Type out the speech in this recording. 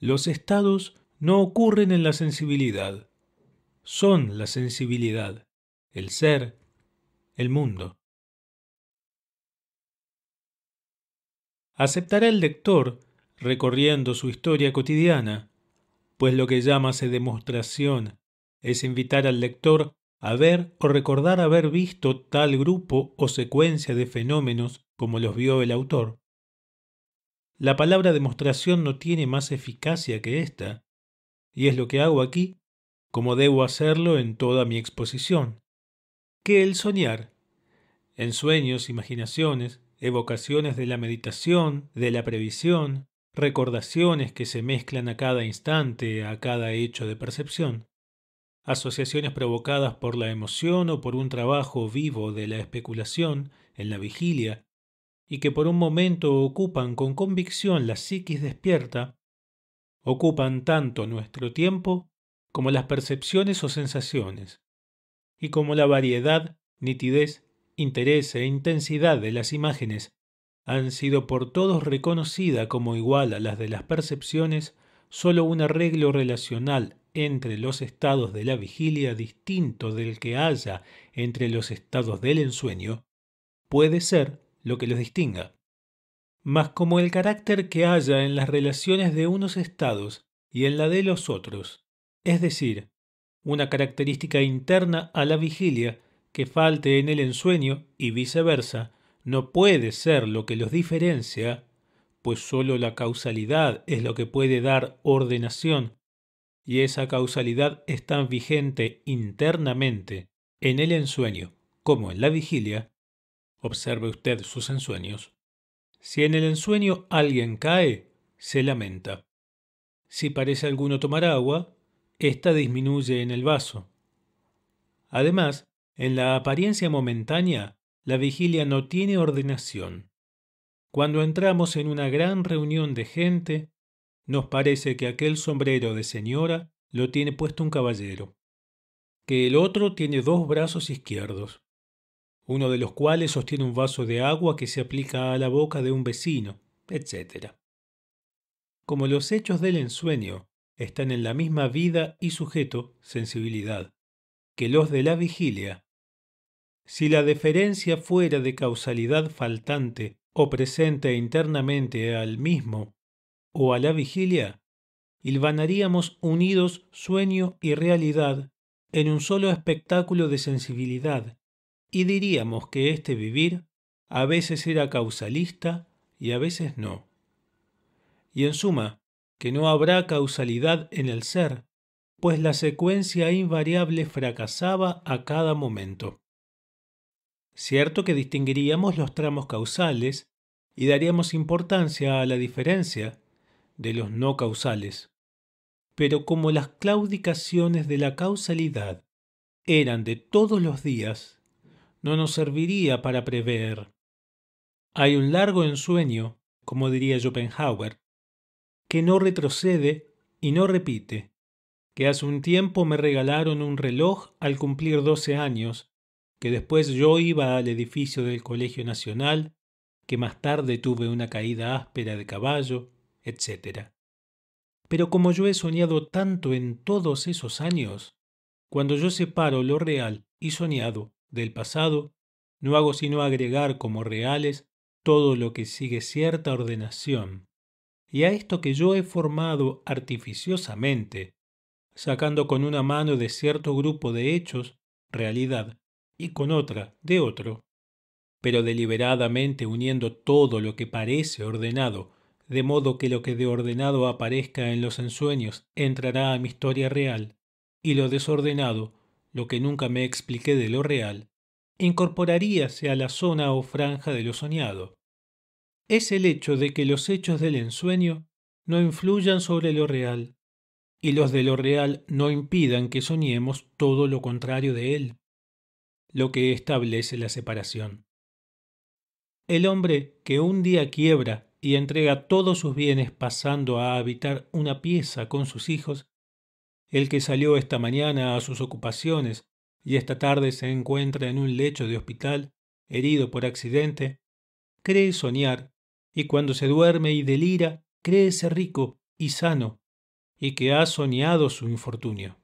Los estados no ocurren en la sensibilidad. Son la sensibilidad, el ser, el mundo. Aceptará el lector, recorriendo su historia cotidiana, pues lo que llama se demostración es invitar al lector a ver o recordar haber visto tal grupo o secuencia de fenómenos como los vio el autor. La palabra demostración no tiene más eficacia que esta, y es lo que hago aquí, como debo hacerlo en toda mi exposición, que el soñar, en sueños, imaginaciones, evocaciones de la meditación, de la previsión, recordaciones que se mezclan a cada instante, a cada hecho de percepción, asociaciones provocadas por la emoción o por un trabajo vivo de la especulación en la vigilia, y que por un momento ocupan con convicción la psiquis despierta, ocupan tanto nuestro tiempo como las percepciones o sensaciones, y como la variedad, nitidez, interés e intensidad de las imágenes han sido por todos reconocida como igual a las de las percepciones, sólo un arreglo relacional entre los estados de la vigilia distinto del que haya entre los estados del ensueño, puede ser lo que los distinga, mas como el carácter que haya en las relaciones de unos estados y en la de los otros, es decir, una característica interna a la vigilia que falte en el ensueño y viceversa, no puede ser lo que los diferencia, pues sólo la causalidad es lo que puede dar ordenación, y esa causalidad es tan vigente internamente en el ensueño como en la vigilia, Observe usted sus ensueños. Si en el ensueño alguien cae, se lamenta. Si parece alguno tomar agua, ésta disminuye en el vaso. Además, en la apariencia momentánea, la vigilia no tiene ordenación. Cuando entramos en una gran reunión de gente, nos parece que aquel sombrero de señora lo tiene puesto un caballero, que el otro tiene dos brazos izquierdos, uno de los cuales sostiene un vaso de agua que se aplica a la boca de un vecino, etc. Como los hechos del ensueño están en la misma vida y sujeto, sensibilidad, que los de la vigilia, si la deferencia fuera de causalidad faltante o presente internamente al mismo o a la vigilia, hilvanaríamos unidos sueño y realidad en un solo espectáculo de sensibilidad, y diríamos que este vivir a veces era causalista y a veces no. Y en suma, que no habrá causalidad en el ser, pues la secuencia invariable fracasaba a cada momento. Cierto que distinguiríamos los tramos causales y daríamos importancia a la diferencia de los no causales. Pero como las claudicaciones de la causalidad eran de todos los días no nos serviría para prever. Hay un largo ensueño, como diría Schopenhauer, que no retrocede y no repite, que hace un tiempo me regalaron un reloj al cumplir doce años, que después yo iba al edificio del Colegio Nacional, que más tarde tuve una caída áspera de caballo, etc. Pero como yo he soñado tanto en todos esos años, cuando yo separo lo real y soñado, del pasado, no hago sino agregar como reales todo lo que sigue cierta ordenación, y a esto que yo he formado artificiosamente, sacando con una mano de cierto grupo de hechos, realidad, y con otra, de otro, pero deliberadamente uniendo todo lo que parece ordenado, de modo que lo que de ordenado aparezca en los ensueños entrará a mi historia real, y lo desordenado lo que nunca me expliqué de lo real, incorporaríase a la zona o franja de lo soñado. Es el hecho de que los hechos del ensueño no influyan sobre lo real, y los de lo real no impidan que soñemos todo lo contrario de él, lo que establece la separación. El hombre que un día quiebra y entrega todos sus bienes pasando a habitar una pieza con sus hijos, el que salió esta mañana a sus ocupaciones y esta tarde se encuentra en un lecho de hospital, herido por accidente, cree soñar, y cuando se duerme y delira, cree ser rico y sano, y que ha soñado su infortunio.